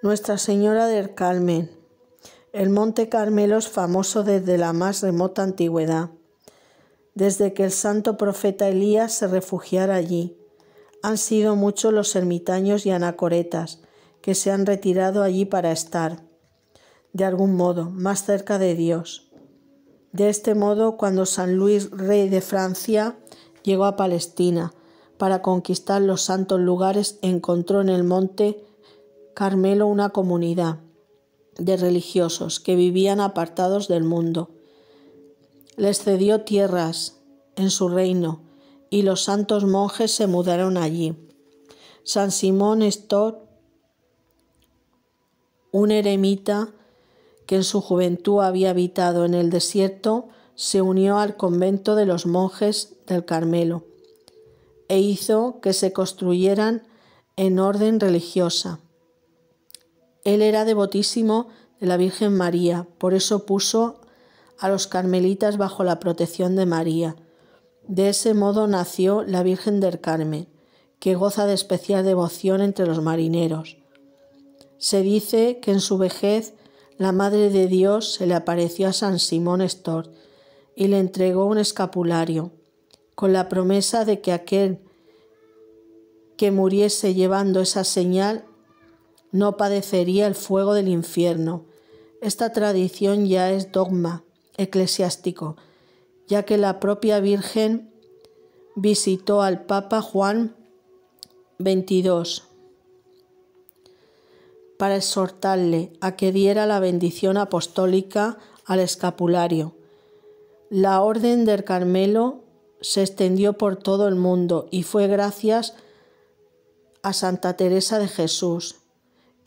Nuestra Señora del Carmen. El Monte Carmelo es famoso desde la más remota antigüedad, desde que el santo profeta Elías se refugiara allí. Han sido muchos los ermitaños y anacoretas que se han retirado allí para estar, de algún modo, más cerca de Dios. De este modo, cuando San Luis, rey de Francia, llegó a Palestina para conquistar los santos lugares, encontró en el monte Carmelo una comunidad de religiosos que vivían apartados del mundo. Les cedió tierras en su reino y los santos monjes se mudaron allí. San Simón Stor, un eremita que en su juventud había habitado en el desierto, se unió al convento de los monjes del Carmelo e hizo que se construyeran en orden religiosa. Él era devotísimo de la Virgen María, por eso puso a los carmelitas bajo la protección de María. De ese modo nació la Virgen del Carmen, que goza de especial devoción entre los marineros. Se dice que en su vejez la Madre de Dios se le apareció a San Simón Estor y le entregó un escapulario, con la promesa de que aquel que muriese llevando esa señal no padecería el fuego del infierno. Esta tradición ya es dogma eclesiástico, ya que la propia Virgen visitó al Papa Juan XXII para exhortarle a que diera la bendición apostólica al escapulario. La Orden del Carmelo se extendió por todo el mundo y fue gracias a Santa Teresa de Jesús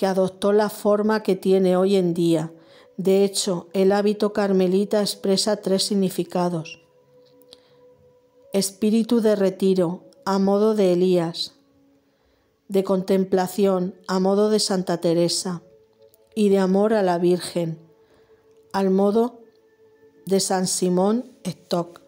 que adoptó la forma que tiene hoy en día. De hecho, el hábito carmelita expresa tres significados. Espíritu de retiro, a modo de Elías, de contemplación, a modo de Santa Teresa, y de amor a la Virgen, al modo de San Simón Stock.